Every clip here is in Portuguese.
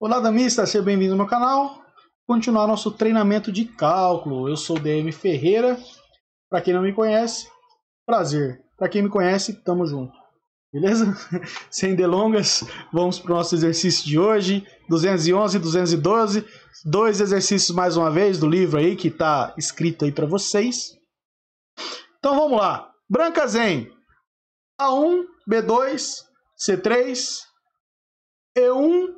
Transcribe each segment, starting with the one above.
Olá, damista, seja bem-vindo ao meu canal. Continuar nosso treinamento de cálculo. Eu sou DM Ferreira. Para quem não me conhece, prazer. Para quem me conhece, tamo junto. Beleza? Sem delongas, vamos para o nosso exercício de hoje. 211, 212, dois exercícios mais uma vez do livro aí que está escrito aí para vocês. Então vamos lá. Brancas em A1, B2, C3, E1,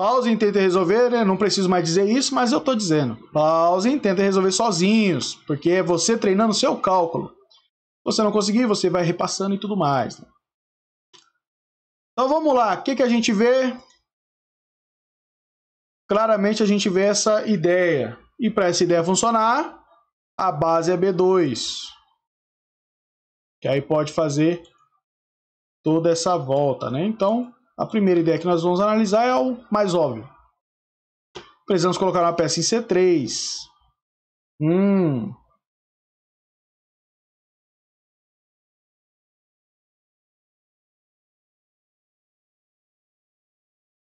Pausem e tentem resolver, né? não preciso mais dizer isso, mas eu estou dizendo. Pausem e tentem resolver sozinhos, porque é você treinando seu cálculo. Se você não conseguir, você vai repassando e tudo mais. Né? Então vamos lá, o que, que a gente vê? Claramente a gente vê essa ideia. E para essa ideia funcionar, a base é B2. Que aí pode fazer toda essa volta, né? Então, a primeira ideia que nós vamos analisar é o mais óbvio. Precisamos colocar uma peça em C3. Hum.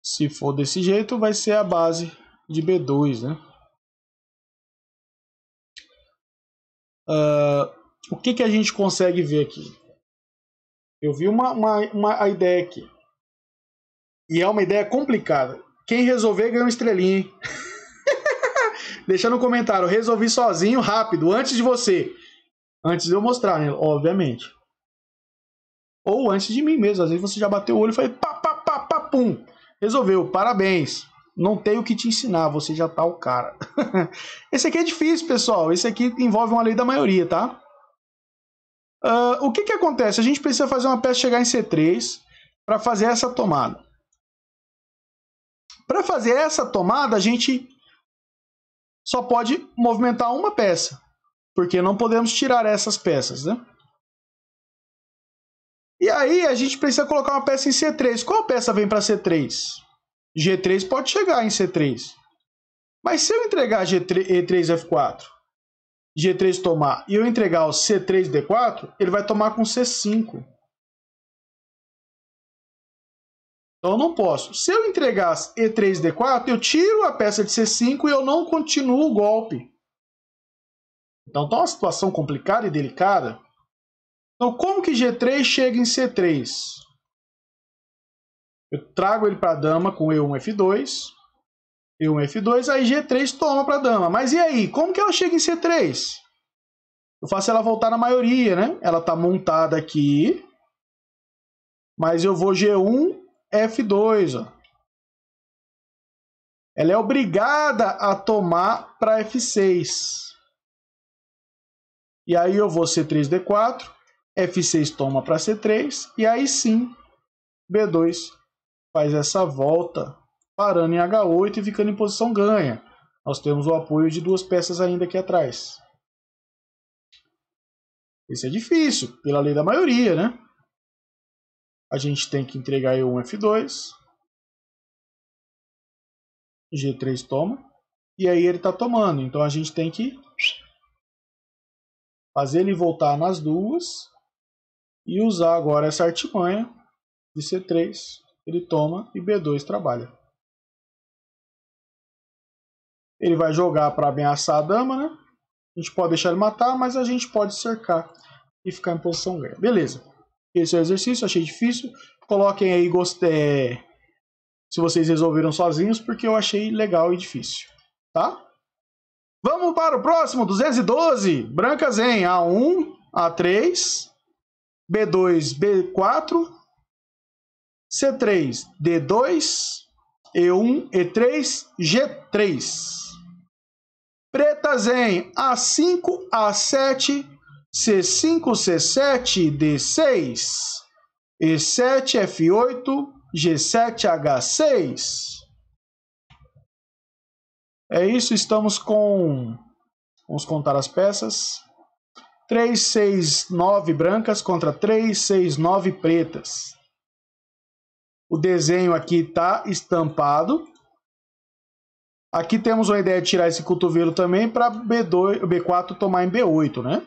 Se for desse jeito, vai ser a base de B2, né? Uh, o que, que a gente consegue ver aqui? Eu vi uma, uma, uma a ideia aqui. E é uma ideia complicada. Quem resolver ganha uma estrelinha, hein? Deixa no comentário. Resolvi sozinho, rápido, antes de você. Antes de eu mostrar, né? Obviamente. Ou antes de mim mesmo. Às vezes você já bateu o olho e foi pá, pá, pá, pá, pum. Resolveu. Parabéns. Não tenho o que te ensinar, você já tá o cara. Esse aqui é difícil, pessoal. Esse aqui envolve uma lei da maioria, tá? Uh, o que que acontece? A gente precisa fazer uma peça chegar em C3 para fazer essa tomada. Para fazer essa tomada, a gente só pode movimentar uma peça, porque não podemos tirar essas peças, né? E aí a gente precisa colocar uma peça em C3. Qual peça vem para C3? G3 pode chegar em C3. Mas se eu entregar G3, E3, F4, G3 tomar e eu entregar o C3, D4, ele vai tomar com C5. Então eu não posso. Se eu entregasse E3, D4, eu tiro a peça de C5 e eu não continuo o golpe. Então tá uma situação complicada e delicada. Então como que G3 chega em C3? Eu trago ele para a dama com E1, F2. E1, F2, aí G3 toma para a dama. Mas e aí? Como que ela chega em C3? Eu faço ela voltar na maioria, né? Ela tá montada aqui. Mas eu vou G1, F2, ó. Ela é obrigada a tomar para F6. E aí eu vou C3, D4, F6 toma para C3, e aí sim, B2 faz essa volta, parando em H8 e ficando em posição ganha. Nós temos o apoio de duas peças ainda aqui atrás. Isso é difícil, pela lei da maioria, né? a gente tem que entregar um F2. G3 toma. E aí ele está tomando. Então a gente tem que fazer ele voltar nas duas. E usar agora essa artimanha de C3. Ele toma e B2 trabalha. Ele vai jogar para ameaçar a dama, né? A gente pode deixar ele matar, mas a gente pode cercar e ficar em posição ganha. Beleza. Esse é o exercício, achei difícil. Coloquem aí gostei, é, se vocês resolveram sozinhos, porque eu achei legal e difícil, tá? Vamos para o próximo, 212. Brancas em A1, A3, B2, B4, C3, D2, E1, E3, G3. Pretas em A5, A7, C5, C7, D6, E7, F8, G7, H6. É isso, estamos com... Vamos contar as peças. 3, 6, 9 brancas contra 3, 6, 9 pretas. O desenho aqui está estampado. Aqui temos uma ideia de tirar esse cotovelo também para B2, B4 tomar em B8, né?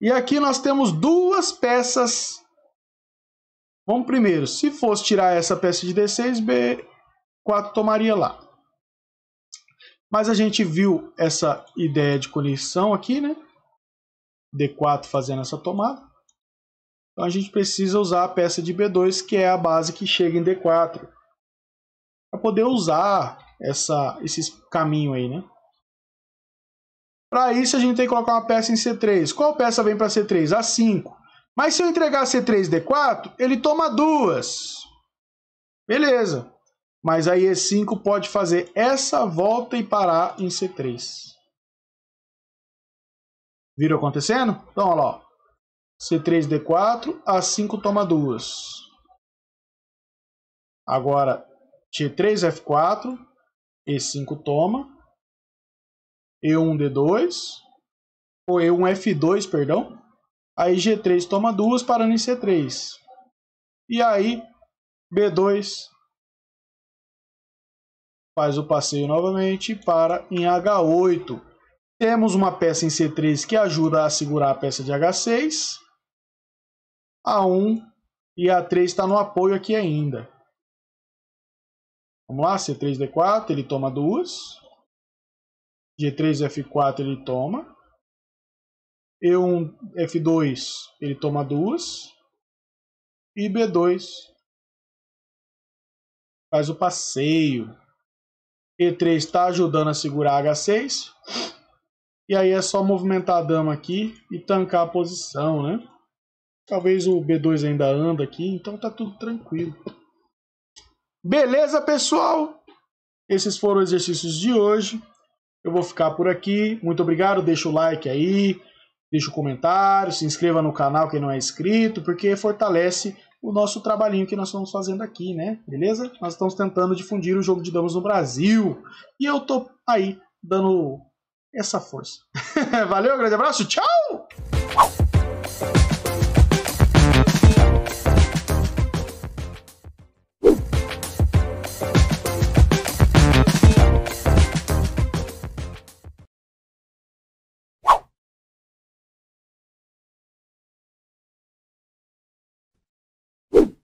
E aqui nós temos duas peças. Vamos primeiro, se fosse tirar essa peça de D6, B4 tomaria lá. Mas a gente viu essa ideia de conexão aqui, né? D4 fazendo essa tomada. Então a gente precisa usar a peça de B2, que é a base que chega em D4. Para poder usar essa, esse caminho aí, né? Para isso, a gente tem que colocar uma peça em C3. Qual peça vem para C3? A5. Mas se eu entregar C3, D4, ele toma duas. Beleza. Mas aí E5 pode fazer essa volta e parar em C3. Viram acontecendo? Então, olha lá. C3, D4, A5 toma duas. Agora, T3, F4, E5 toma. E1, D2, ou E1, F2, perdão. Aí G3 toma duas, parando em C3. E aí B2 faz o passeio novamente e para em H8. Temos uma peça em C3 que ajuda a segurar a peça de H6. A1 e A3 está no apoio aqui ainda. Vamos lá, C3, D4, ele toma duas. G3 F4 ele toma. E1 F2 ele toma duas. E B2 faz o passeio. E3 está ajudando a segurar H6. E aí é só movimentar a dama aqui e tancar a posição, né? Talvez o B2 ainda anda aqui, então tá tudo tranquilo. Beleza, pessoal? Esses foram os exercícios de hoje. Eu vou ficar por aqui. Muito obrigado. Deixa o like aí, deixa o comentário, se inscreva no canal quem não é inscrito, porque fortalece o nosso trabalhinho que nós estamos fazendo aqui, né? Beleza? Nós estamos tentando difundir o jogo de damas no Brasil. E eu tô aí dando essa força. Valeu, grande abraço. Tchau!